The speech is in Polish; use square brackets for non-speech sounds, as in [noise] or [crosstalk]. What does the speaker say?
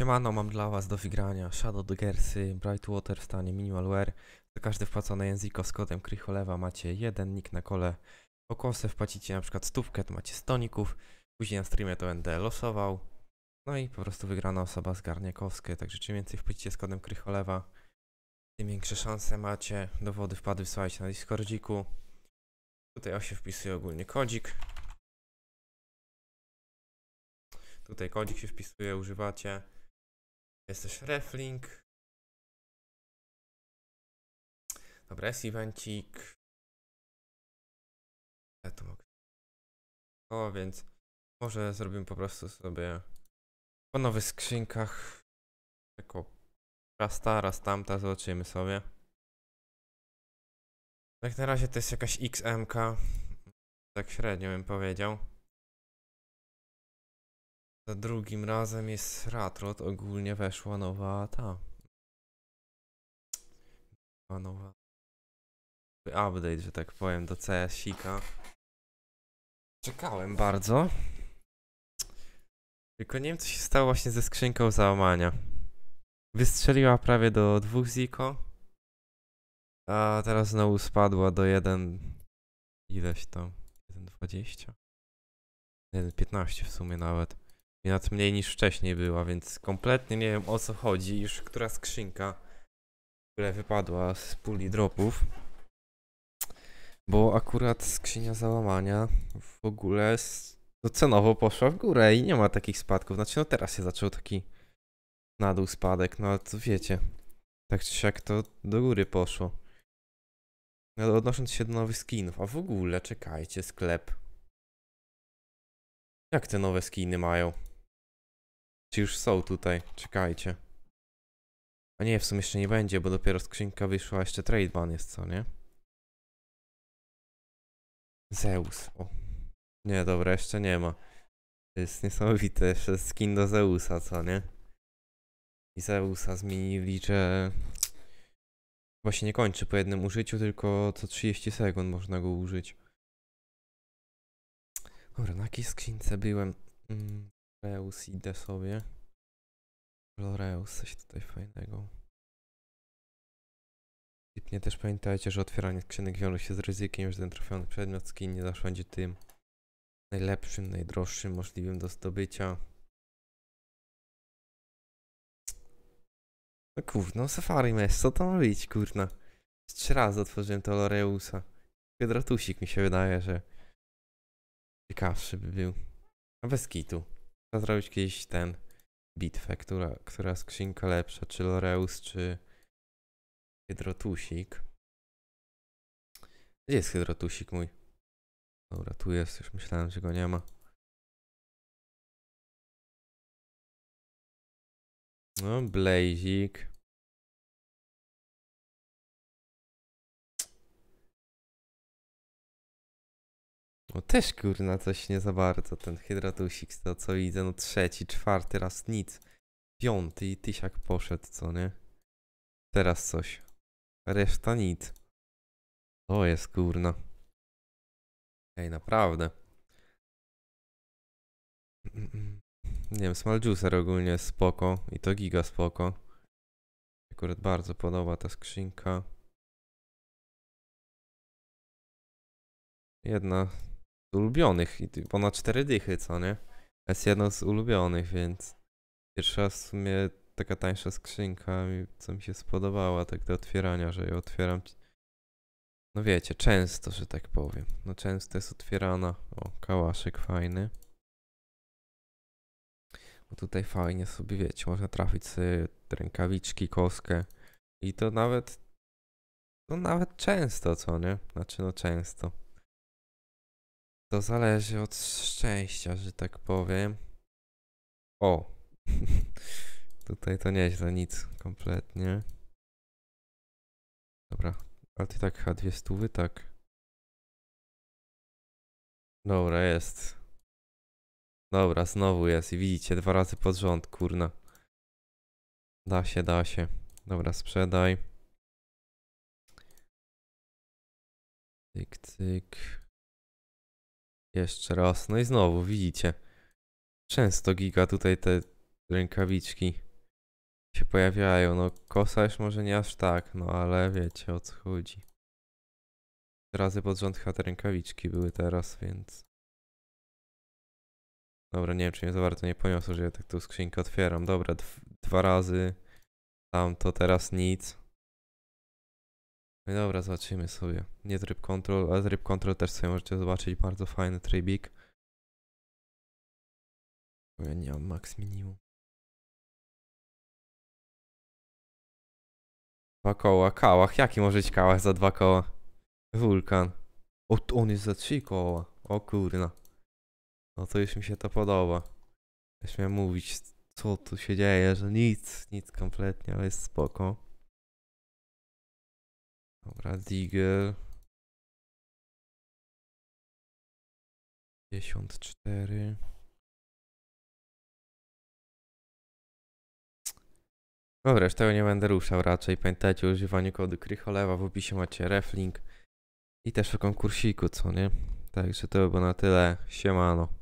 Siemano, mam dla was do wygrania Shadow Gersy, Brightwater w stanie Minimalware. Za każde wpłacone języko z kodem Krycholewa macie jeden nick na kole. Pokosę wpłacicie na przykład stówkę, to macie stoników. Później na streamie to będę losował. No i po prostu wygrana osoba zgarnie koskę, także czym więcej wpłacicie z kodem Krycholewa, tym większe szanse macie. Dowody wpady wysyłajcie na Discordziku. Tutaj o się wpisuje ogólnie kodzik. Tutaj kodzik się wpisuje, używacie jestes Refling. Dobra, jest evencik. Ja to mogę. O, więc może zrobimy po prostu sobie po nowych skrzynkach. Jako raz ta, raz tamta, zobaczymy sobie. Jak no na razie to jest jakaś XMK. Tak średnio bym powiedział. Za drugim razem jest Ratrot, ogólnie weszła nowa ta. Nowa, update, że tak powiem, do CS-ika. Czekałem bardzo. Tylko nie wiem, co się stało właśnie ze skrzynką załamania. Wystrzeliła prawie do dwóch ziko. A teraz znowu spadła do jeden... Ileś tam? 1,20? 1,15 w sumie nawet. Nawet mniej niż wcześniej była, więc kompletnie nie wiem o co chodzi, już która skrzynka która wypadła z puli dropów. Bo akurat skrzynia załamania w ogóle no cenowo poszła w górę i nie ma takich spadków. Znaczy no teraz się zaczął taki na dół spadek, no ale to wiecie. Tak czy siak to do góry poszło. No, odnosząc się do nowych skinów, a w ogóle czekajcie, sklep. Jak te nowe skiny mają? Czy już są tutaj? Czekajcie. A nie, w sumie jeszcze nie będzie, bo dopiero skrzynka wyszła, jeszcze trade ban jest, co nie? Zeus, o. Nie, dobra, jeszcze nie ma. To jest niesamowite, jeszcze skin do Zeusa, co nie? I Zeusa zmienili, że... właśnie nie kończy po jednym użyciu, tylko co 30 sekund można go użyć. Dobra, na jakiej skrzynce byłem? Mm. Reus idę sobie. Loreus coś tutaj fajnego. Typnie też pamiętajcie, że otwieranie skrzynek wiąże się z ryzykiem, że ten trafiony przedmiot skin nie zawsze będzie tym najlepszym, najdroższym możliwym do zdobycia. No kurno, Safari Mess, co to ma być, kurna? Trzy razy otworzyłem to Loreusa. Kwadratusik mi się wydaje, że ciekawszy by był. A bez kitu. Można zrobić kiedyś ten bitwę, która, która skrzynka lepsza, czy Loreus, czy Hydrotusik. Gdzie jest Hydrotusik mój? Dobra, tu jest, już myślałem, że go nie ma. No, Blazik. No też kurna coś nie za bardzo, ten hydratusik, to co widzę, no trzeci, czwarty raz nic. Piąty i tysiak poszedł, co nie? Teraz coś. Reszta nic. To jest kurna. Ej, naprawdę. [clears throat] Nie wiem, Smaljuicer ogólnie jest spoko i to giga spoko. Akurat bardzo podoba ta skrzynka. Jedna z ulubionych i ponad 4 dychy, co nie? Jest jedną z ulubionych, więc pierwsza w sumie taka tańsza skrzynka, co mi się spodobała, tak do otwierania, że ją otwieram. No wiecie, często, że tak powiem. No często jest otwierana. O, kałaszek fajny. Bo tutaj fajnie sobie, wiecie, można trafić sobie rękawiczki, koskę. I to nawet, no nawet często, co nie? Znaczy no często. To zależy od szczęścia, że tak powiem. O! [laughs] Tutaj to nieźle, nic kompletnie. Dobra, a ty tak H2 stówy, tak. Dobra, jest. Dobra, znowu jest i widzicie, dwa razy pod rząd, kurna. Da się, da się. Dobra, sprzedaj. Cyk, cyk. Jeszcze raz. No i znowu, widzicie. Często giga tutaj te rękawiczki się pojawiają. No kosa już może nie aż tak, no ale wiecie o co chodzi. Razy pod rząd te rękawiczki były teraz, więc... Dobra, nie wiem czy mnie za bardzo nie poniosło, że ja tak tu skrzynkę otwieram. Dobra, dwa razy. Tam to teraz nic. No dobra, zobaczymy sobie. Nie tryb control, ale tryb control też sobie możecie zobaczyć. Bardzo fajny trybik. Bo ja nie mam max minimum. Dwa koła, kałach. Jaki może być kałach za dwa koła? Wulkan. O, on jest za trzy koła. O kurna. No to już mi się to podoba. Ja śmiałem mówić, co tu się dzieje, że nic, nic kompletnie, ale jest spoko. Radiger. 54. Dobra, już tego nie będę ruszał raczej. Pamiętajcie o używaniu kodu Krycholewa. W opisie macie reflink i też w konkursiku, co nie? Także to by było na tyle. Siemano.